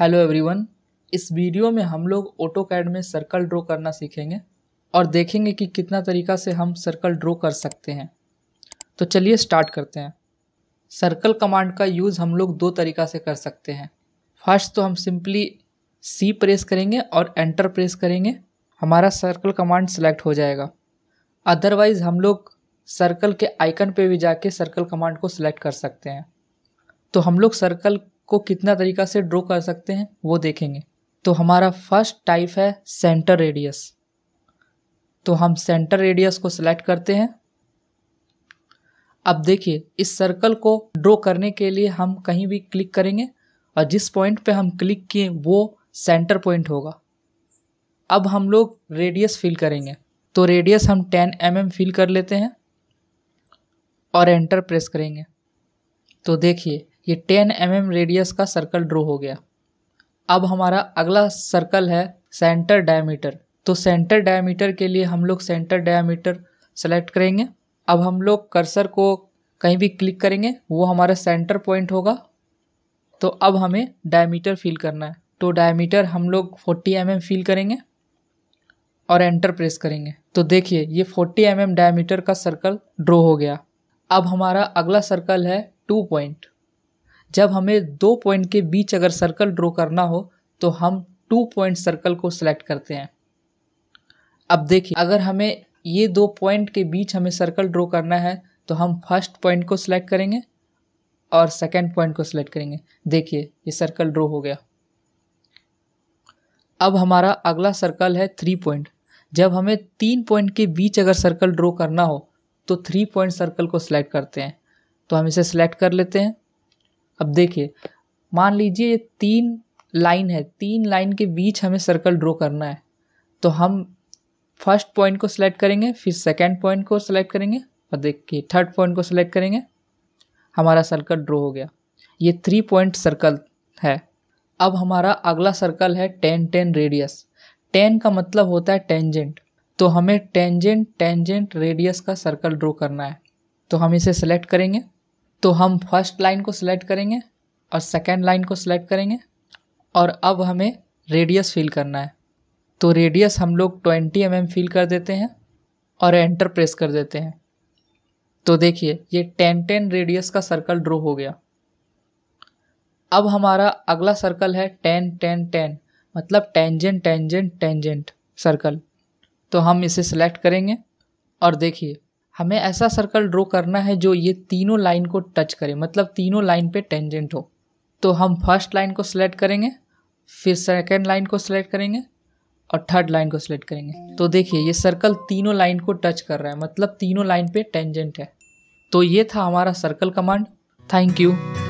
hello everyone इस video में हम लोग ऑटो कैड में सर्कल ड्रॉ करना सीखेंगे और देखेंगे कि कितना तरीका से हम सर्कल ड्रॉ कर सकते हैं तो चलिए स्टार्ट करते हैं सर्कल कमांड का यूज़ हम लोग दो तरीका से कर सकते हैं फर्स्ट तो हम सिंपली सी प्रेस करेंगे और एंटर प्रेस करेंगे हमारा सर्कल कमांड सेलेक्ट हो जाएगा अदरवाइज़ हम लोग सर्कल के आइकन पर भी जाके सर्कल कमांड को सिलेक्ट कर सकते हैं तो हम लोग सर्कल को कितना तरीका से ड्रॉ कर सकते हैं वो देखेंगे तो हमारा फर्स्ट टाइप है सेंटर रेडियस तो हम सेंटर रेडियस को सिलेक्ट करते हैं अब देखिए इस सर्कल को ड्रॉ करने के लिए हम कहीं भी क्लिक करेंगे और जिस पॉइंट पे हम क्लिक किए वो सेंटर पॉइंट होगा अब हम लोग रेडियस फिल करेंगे तो रेडियस हम 10 एम mm फिल कर लेते हैं और एंटर प्रेस करेंगे तो देखिए ये टेन एम एम रेडियस का सर्कल ड्रॉ हो गया अब हमारा अगला सर्कल है सेंटर डायमीटर तो सेंटर डायमीटर के लिए हम लोग सेंटर डायमीटर सेलेक्ट करेंगे अब हम लोग कर्सर को कहीं भी क्लिक करेंगे वो हमारा सेंटर पॉइंट होगा तो अब हमें डायमीटर फील करना है तो डायमीटर हम लोग 40 एम mm फील करेंगे और एंटर प्रेस करेंगे तो देखिए ये 40 एम mm डायमीटर का सर्कल ड्रॉ हो गया अब हमारा अगला सर्कल है टू पॉइंट जब हमें दो पॉइंट के बीच अगर सर्कल ड्रॉ करना हो तो हम टू पॉइंट सर्कल को सिलेक्ट करते हैं अब देखिए अगर हमें ये दो पॉइंट के बीच हमें सर्कल ड्रॉ करना है तो हम फर्स्ट पॉइंट को सिलेक्ट करेंगे और सेकेंड पॉइंट को सिलेक्ट करेंगे देखिए ये सर्कल ड्रॉ हो गया अब हमारा अगला सर्कल है थ्री पॉइंट जब हमें तीन पॉइंट के बीच अगर सर्कल ड्रॉ करना हो तो थ्री पॉइंट सर्कल को सिलेक्ट करते हैं तो हम इसे सिलेक्ट कर लेते हैं अब देखिए मान लीजिए ये तीन लाइन है तीन लाइन के बीच हमें सर्कल ड्रॉ करना है तो हम फर्स्ट पॉइंट को सिलेक्ट करेंगे फिर सेकंड पॉइंट को सिलेक्ट करेंगे और देखिए थर्ड पॉइंट को सिलेक्ट करेंगे हमारा सर्कल ड्रॉ हो गया ये थ्री पॉइंट सर्कल है अब हमारा अगला सर्कल है टेन टेन रेडियस टेन का मतलब होता है टेंजेंट तो हमें टेंजेंट टेंजेंट रेडियस का सर्कल ड्रॉ करना है तो हम इसे सेलेक्ट करेंगे तो हम फर्स्ट लाइन को सिलेक्ट करेंगे और सेकेंड लाइन को सिलेक्ट करेंगे और अब हमें रेडियस फिल करना है तो रेडियस हम लोग ट्वेंटी एम mm फिल कर देते हैं और एंटर प्रेस कर देते हैं तो देखिए ये टेन टेन रेडियस का सर्कल ड्रो हो गया अब हमारा अगला सर्कल है टेन टेन टेन मतलब टेंजेंट टेंजेंट टेंजेंट सर्कल तो हम इसे सिलेक्ट करेंगे और देखिए हमें ऐसा सर्कल ड्रॉ करना है जो ये तीनों लाइन को टच करे मतलब तीनों लाइन पे टेंजेंट हो तो हम फर्स्ट लाइन को सिलेक्ट करेंगे फिर सेकेंड लाइन को सिलेक्ट करेंगे और थर्ड लाइन को सिलेक्ट करेंगे तो देखिए ये सर्कल तीनों लाइन को टच कर रहा है मतलब तीनों लाइन पे टेंजेंट है तो ये था हमारा सर्कल कमांड थैंक यू